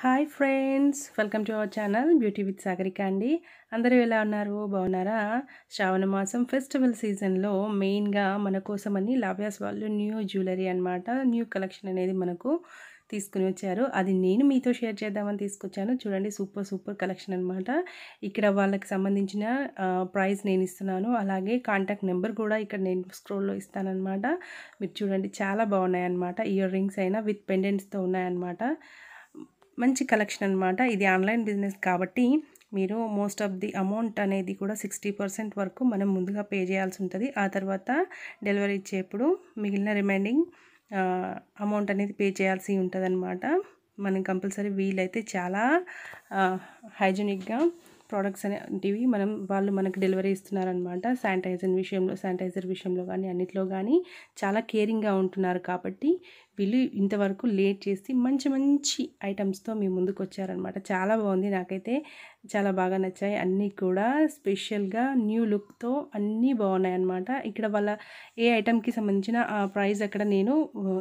hi friends welcome to our channel beauty with Sagarika అండి అందరూ ఎలా ఉన్నారు బాగున్నారా శ్రావణ మాసం ఫెస్టివల్ సీజన్లో మెయిన్గా మన కోసమని లావ్యాస్ వాళ్ళు న్యూ జ్యువెలరీ అనమాట న్యూ కలెక్షన్ అనేది మనకు తీసుకుని వచ్చారు అది నేను మీతో షేర్ చేద్దామని తీసుకొచ్చాను చూడండి సూపర్ సూపర్ కలెక్షన్ అనమాట ఇక్కడ వాళ్ళకి సంబంధించిన ప్రైస్ నేను ఇస్తున్నాను అలాగే కాంటాక్ట్ నెంబర్ కూడా ఇక్కడ నేను స్క్రోల్లో అనమాట మీరు చూడండి చాలా బాగున్నాయి అనమాట ఇయర్ రింగ్స్ అయినా విత్ పెండెంట్స్తో ఉన్నాయన్నమాట మంచి కలెక్షన్ అనమాట ఇది ఆన్లైన్ బిజినెస్ కాబట్టి మీరు మోస్ట్ ఆఫ్ ది అమౌంట్ అనేది కూడా సిక్స్టీ పర్సెంట్ వరకు మనం ముందుగా పే చేయాల్సి ఉంటుంది ఆ తర్వాత డెలివరీ ఇచ్చేప్పుడు మిగిలిన రిమైండింగ్ అమౌంట్ అనేది పే చేయాల్సి ఉంటుంది మనం కంపల్సరీ వీలైతే చాలా హైజీనిక్గా ప్రోడక్ట్స్ అనేటివి మనం వాళ్ళు మనకు డెలివరీ ఇస్తున్నారనమాట శానిటైజర్ విషయంలో శానిటైజర్ విషయంలో కానీ అన్నిట్లో కానీ చాలా కేరింగ్గా ఉంటున్నారు కాబట్టి వీళ్ళు ఇంతవరకు లేట్ చేసి మంచి మంచి ఐటమ్స్తో మీ ముందుకు వచ్చారనమాట చాలా బాగుంది నాకైతే చాలా బాగా నచ్చాయి అన్నీ కూడా స్పెషల్గా న్యూ లుక్తో అన్నీ బాగున్నాయి అనమాట ఇక్కడ వాళ్ళ ఏ ఐటెంకి సంబంధించిన ఆ ప్రైజ్ అక్కడ నేను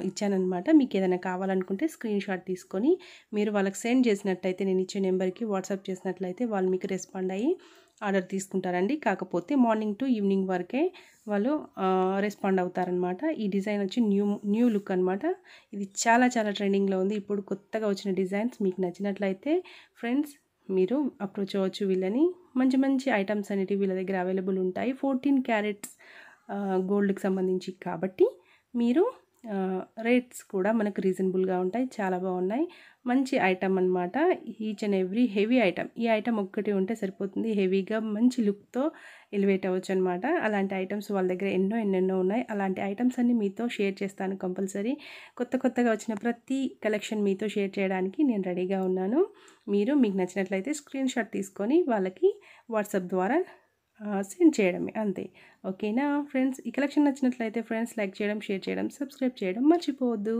ఇచ్చానమాట మీకు ఏదైనా కావాలనుకుంటే స్క్రీన్ షాట్ తీసుకొని మీరు వాళ్ళకి సెండ్ చేసినట్లయితే నేను ఇచ్చే నెంబర్కి వాట్సాప్ చేసినట్లయితే వాళ్ళు మీకు రెస్పాండ్ అయ్యి ఆర్డర్ తీసుకుంటారండి కాకపోతే మార్నింగ్ టు ఈవినింగ్ వరకే వాళ్ళు రెస్పాండ్ అవుతారనమాట ఈ డిజైన్ వచ్చి న్యూ న్యూ లుక్ అనమాట ఇది చాలా చాలా ట్రెండింగ్లో ఉంది ఇప్పుడు కొత్తగా వచ్చిన డిజైన్స్ మీకు నచ్చినట్లయితే ఫ్రెండ్స్ మీరు అప్రోచ్ అవ్వచ్చు వీళ్ళని మంచి మంచి ఐటమ్స్ అనేటివి వీళ్ళ దగ్గర అవైలబుల్ ఉంటాయి ఫోర్టీన్ క్యారెట్స్ గోల్డ్కి సంబంధించి కాబట్టి మీరు రేట్స్ కూడా మనకు రీజనబుల్గా ఉంటాయి చాలా బాగున్నాయి మంచి ఐటమ్ అనమాట each and every heavy item ఈ ఐటమ్ ఒక్కటి ఉంటే సరిపోతుంది హెవీగా మంచి లుక్తో ఎలివేట్ అవ్వచ్చు అనమాట అలాంటి ఐటమ్స్ వాళ్ళ దగ్గర ఎన్నో ఎన్నెన్నో ఉన్నాయి అలాంటి ఐటమ్స్ అన్నీ మీతో షేర్ చేస్తాను కంపల్సరీ కొత్త కొత్తగా వచ్చిన ప్రతి కలెక్షన్ మీతో షేర్ చేయడానికి నేను రెడీగా ఉన్నాను మీరు మీకు నచ్చినట్లయితే స్క్రీన్ షాట్ తీసుకొని వాళ్ళకి వాట్సాప్ ద్వారా సెండ్ చేయడమే అంతే ఓకేనా ఫ్రెండ్స్ ఈ కలెక్షన్ నచ్చినట్లయితే ఫ్రెండ్స్ లైక్ చేయడం షేర్ చేయడం సబ్స్క్రైబ్ చేయడం మర్చిపోవద్దు